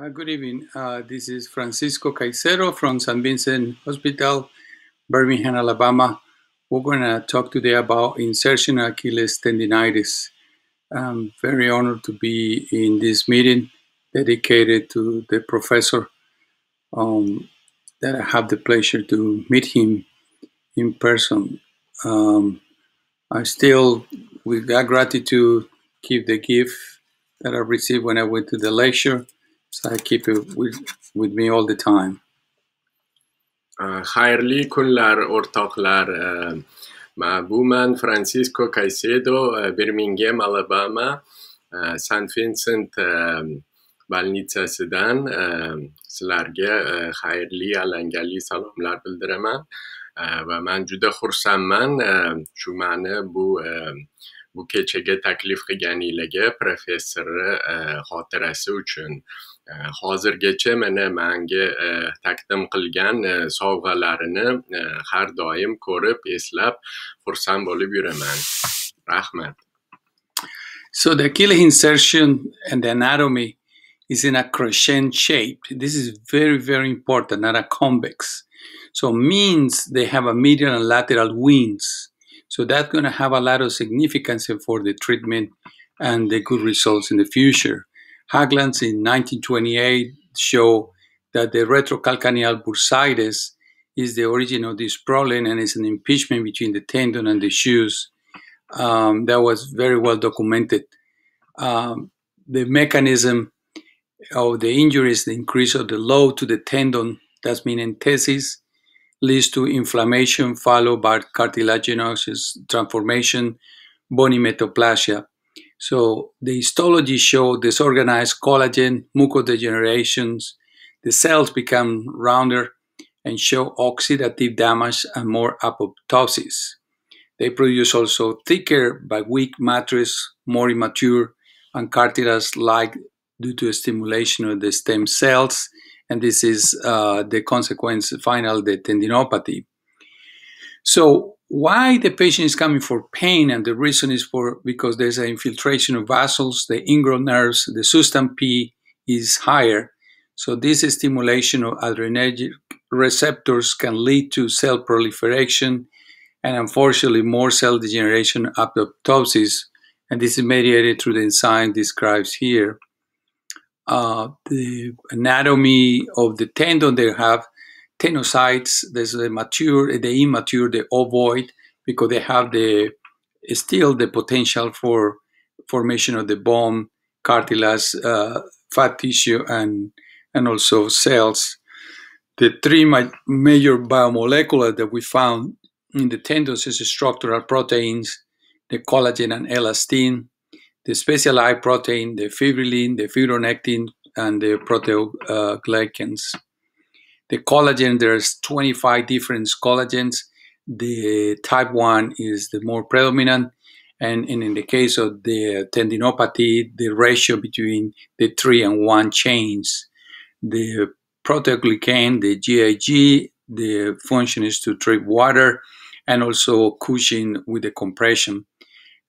Uh, good evening. Uh, this is Francisco Caicedo from San Vincent Hospital, Birmingham, Alabama. We're going to talk today about insertion Achilles tendinitis. I'm very honored to be in this meeting dedicated to the professor um, that I have the pleasure to meet him in person. Um, I still, with that gratitude, keep the gift that I received when I went to the lecture So I keep it with, with me all the time. Uh, xayrli kunlar o'rtoqlar. Uh, ma bu man Francisco Caicedo, uh, Birmingham, Alabama, uh, San Vincent balnitsasidan sizlarga xayrli alangali salomlar bildiraman va man juda xursandman shu mani bu bu kechaga taklif qilganingizga professori xotirasi uchun mana manga taqdim qilgan sovg'alarini har doim ko'rib eslab xursand bo'lib yuraman rahmat so the achilles insertion and the anatomy is in a crescent shape this is very very important not a convex so means they have a medial and lateral wings so that's going to have a lot of significance for the treatment and the good results in the future Hagland's in 1928 show that the retrocalcaneal bursitis is the origin of this problem and is an impingement between the tendon and the shoes um, that was very well documented. Um, the mechanism of the injury is the increase of the load to the tendon, that's entheses, leads to inflammation followed by cartilaginous transformation, bony metaplasia. So the histology showed disorganized collagen, mucodegenerations. The cells become rounder and show oxidative damage and more apoptosis. They produce also thicker but weak matrix, more immature and cartilage-like due to stimulation of the stem cells. And this is uh, the consequence, final, the tendinopathy. So why the patient is coming for pain and the reason is for because there's an infiltration of vessels the ingrown nerves the system p is higher so this stimulation of adrenergic receptors can lead to cell proliferation and unfortunately more cell degeneration apoptosis and this is mediated through the enzyme described here uh, the anatomy of the tendon they have tenocytes, there's the mature, the immature, the ovoid, because they have the still the potential for formation of the bone, cartilage, uh, fat tissue, and and also cells. The three ma major biomolecular that we found in the tendons is structural proteins, the collagen and elastin, the specialized protein, the fibrillin, the fibronectin, and the proteoglycans. The collagen, there's 25 different collagens. The type 1 is the more predominant. And, and in the case of the tendinopathy, the ratio between the 3 and 1 chains. The proteoglycan, the GIG, the function is to treat water and also cushion with the compression.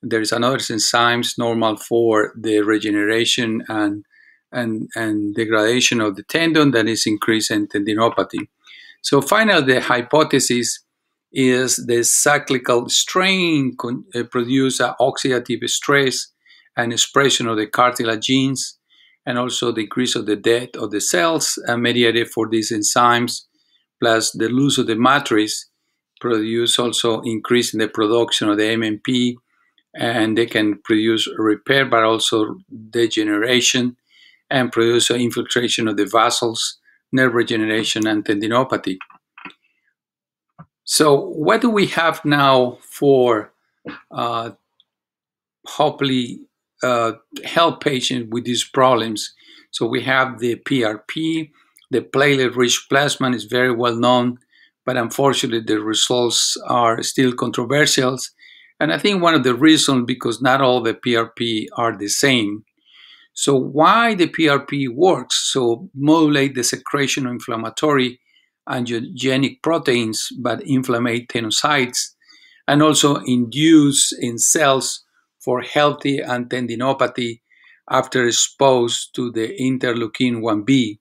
There is another enzymes normal for the regeneration and and, and degradation of the tendon that is increased in tendinopathy. So finally, the hypothesis is the cyclical strain con- uh, produce oxidative stress and expression of the cartilage genes and also the increase of the death of the cells uh, mediated for these enzymes plus the loss of the matrix produce also increase in the production of the MMP and they can produce repair but also degeneration and produce infiltration of the vessels, nerve regeneration, and tendinopathy. So what do we have now for uh, hopefully uh, help patients with these problems? So we have the PRP, the platelet-rich plasma is very well known, but unfortunately the results are still controversial. And I think one of the reasons because not all the PRP are the same. So why the PRP works, so modulate the secretion of inflammatory angiogenic proteins, but inflammate tenocytes, and also induce in cells for healthy and tendinopathy after exposed to the interleukin 1b,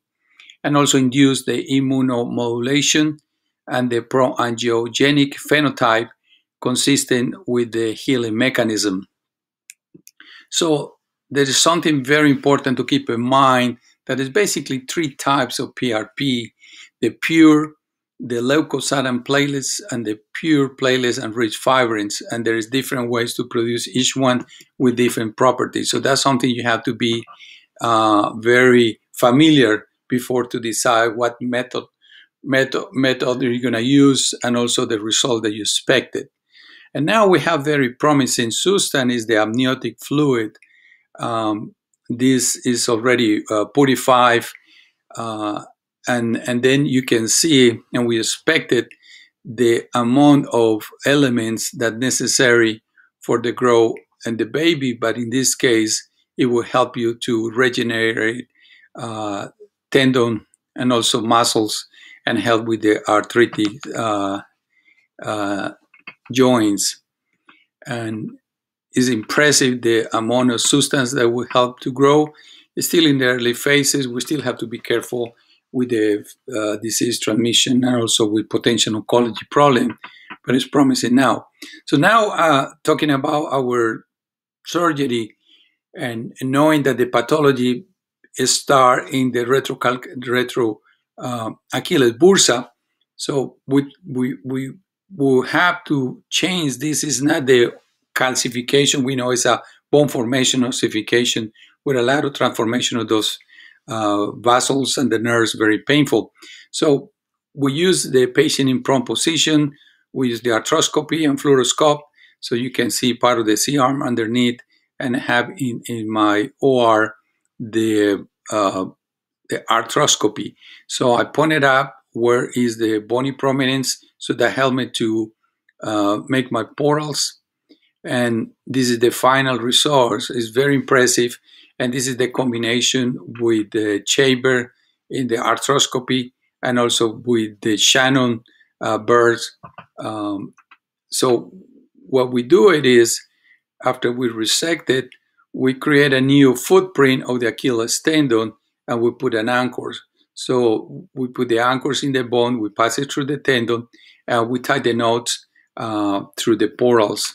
and also induce the immunomodulation and the pro-angiogenic phenotype consistent with the healing mechanism. So there is something very important to keep in mind that is basically three types of PRP the pure, the leucocytin platelets, and the pure platelets and rich fibrins. And there is different ways to produce each one with different properties. So that's something you have to be uh, very familiar before to decide what method method method you're going to use and also the result that you expected. And now we have very promising substance is the amniotic fluid um, this is already uh, 45, uh, and and then you can see, and we expected the amount of elements that necessary for the grow and the baby. But in this case, it will help you to regenerate uh, tendon and also muscles and help with the arthritis uh, uh, joints. And is impressive the amount of substance that will help to grow. It's still in the early phases, we still have to be careful with the uh, disease transmission and also with potential oncology problem, but it's promising now. So now uh, talking about our surgery and, and knowing that the pathology is start in the retro uh, Achilles bursa, so we we we will have to change. This is not the calcification we know is a bone formation ossification with a lateral transformation of those uh, vessels and the nerves very painful. So we use the patient in prone position. We use the arthroscopy and fluoroscope so you can see part of the C-arm underneath and have in, in my OR the, uh, the arthroscopy. So I pointed up where is the bony prominence so that helped me to uh, make my portals and this is the final resource. It's very impressive, and this is the combination with the chamber in the arthroscopy and also with the Shannon uh, birds. Um, so what we do it is, after we resect it, we create a new footprint of the Achilles tendon and we put an anchor. So we put the anchors in the bone, we pass it through the tendon, and we tie the knots uh, through the portals.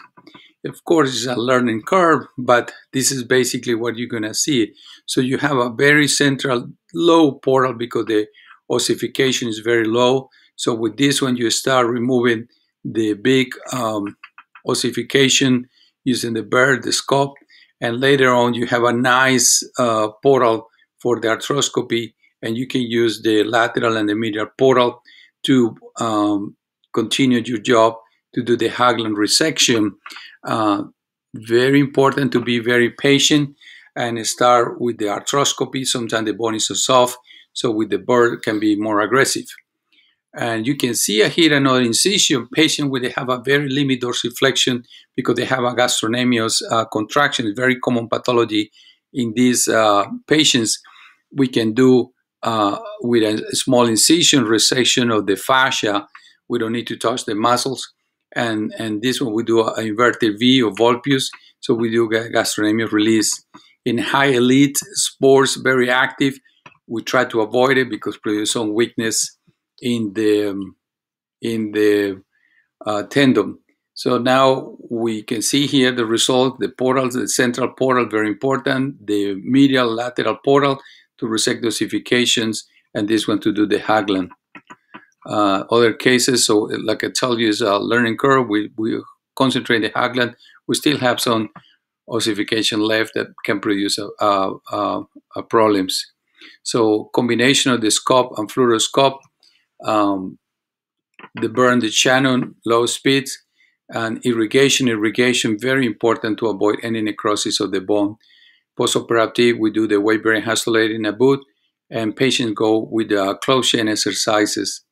Of course, it's a learning curve, but this is basically what you're going to see. So you have a very central low portal because the ossification is very low. So with this one, you start removing the big um, ossification using the bird, the scope, and later on you have a nice uh, portal for the arthroscopy, and you can use the lateral and the medial portal to um, continue your job to do the Haglund resection, uh, very important to be very patient and start with the arthroscopy. Sometimes the bone is so soft, so with the bird can be more aggressive. And you can see here another incision, patient where they have a very limited dorsiflexion because they have a gastrocnemius uh, contraction, a very common pathology in these uh, patients. We can do uh, with a small incision resection of the fascia. We don't need to touch the muscles and and this one we do an inverted V or Volpius. So we do gastronomy release in high elite sports, very active. We try to avoid it because produce some weakness in the um, in the uh, tendon. So now we can see here the result, the portals, the central portal, very important, the medial lateral portal to resect dosifications, and this one to do the Haglund uh, other cases. So, like I tell you, it's a learning curve. We, we concentrate the Hagland. We still have some ossification left that can produce a, a, a, a problems. So, combination of the scope and fluoroscope, um, the burn, the channel, low speeds, and irrigation. Irrigation very important to avoid any necrosis of the bone. Postoperative, we do the weight bearing hastelating in a boot, and patients go with the uh, closed chain exercises